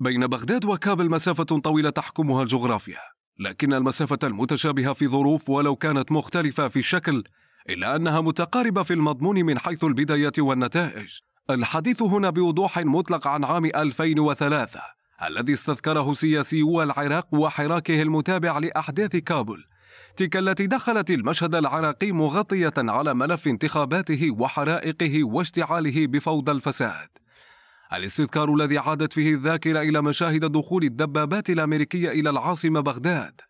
بين بغداد وكابل مسافة طويلة تحكمها الجغرافيا لكن المسافة المتشابهة في ظروف ولو كانت مختلفة في الشكل إلا أنها متقاربة في المضمون من حيث البداية والنتائج الحديث هنا بوضوح مطلق عن عام 2003 الذي استذكره سياسيو العراق وحراكه المتابع لأحداث كابل تلك التي دخلت المشهد العراقي مغطية على ملف انتخاباته وحرائقه واشتعاله بفوضى الفساد الاستذكار الذي عادت فيه الذاكرة إلى مشاهد دخول الدبابات الأمريكية إلى العاصمة بغداد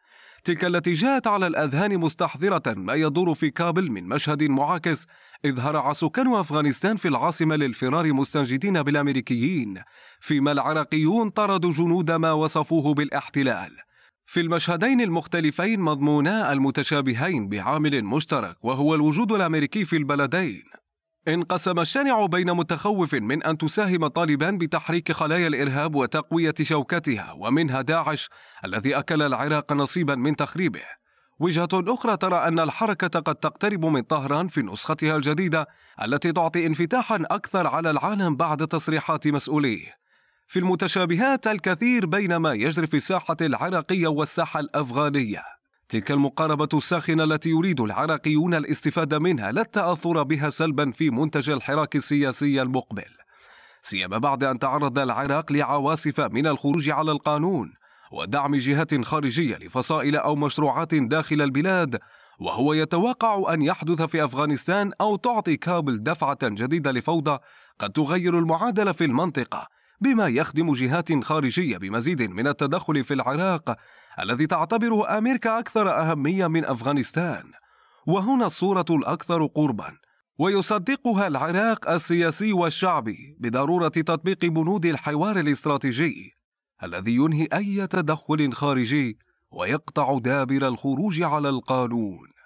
تلك التي جاءت على الأذهان مستحضرة ما يدور في كابل من مشهد معاكس إذ هرع سكان أفغانستان في العاصمة للفرار مستنجدين بالأمريكيين فيما العراقيون طردوا جنود ما وصفوه بالاحتلال في المشهدين المختلفين مضمونا المتشابهين بعامل مشترك وهو الوجود الأمريكي في البلدين انقسم الشارع بين متخوف من أن تساهم طالبان بتحريك خلايا الإرهاب وتقوية شوكتها ومنها داعش الذي أكل العراق نصيبا من تخريبه وجهة أخرى ترى أن الحركة قد تقترب من طهران في نسختها الجديدة التي تعطي انفتاحا أكثر على العالم بعد تصريحات مسؤوليه في المتشابهات الكثير بين ما يجري في الساحة العراقية والساحة الأفغانية تلك المقاربة الساخنة التي يريد العراقيون الاستفادة منها لا التأثر بها سلبا في منتج الحراك السياسي المقبل سيما بعد أن تعرض العراق لعواصف من الخروج على القانون ودعم جهات خارجية لفصائل أو مشروعات داخل البلاد وهو يتوقع أن يحدث في أفغانستان أو تعطي كابل دفعة جديدة لفوضى قد تغير المعادلة في المنطقة بما يخدم جهات خارجية بمزيد من التدخل في العراق الذي تعتبره أمريكا أكثر أهمية من أفغانستان وهنا الصورة الأكثر قرباً ويصدقها العراق السياسي والشعبي بضرورة تطبيق بنود الحوار الاستراتيجي الذي ينهي أي تدخل خارجي ويقطع دابر الخروج على القانون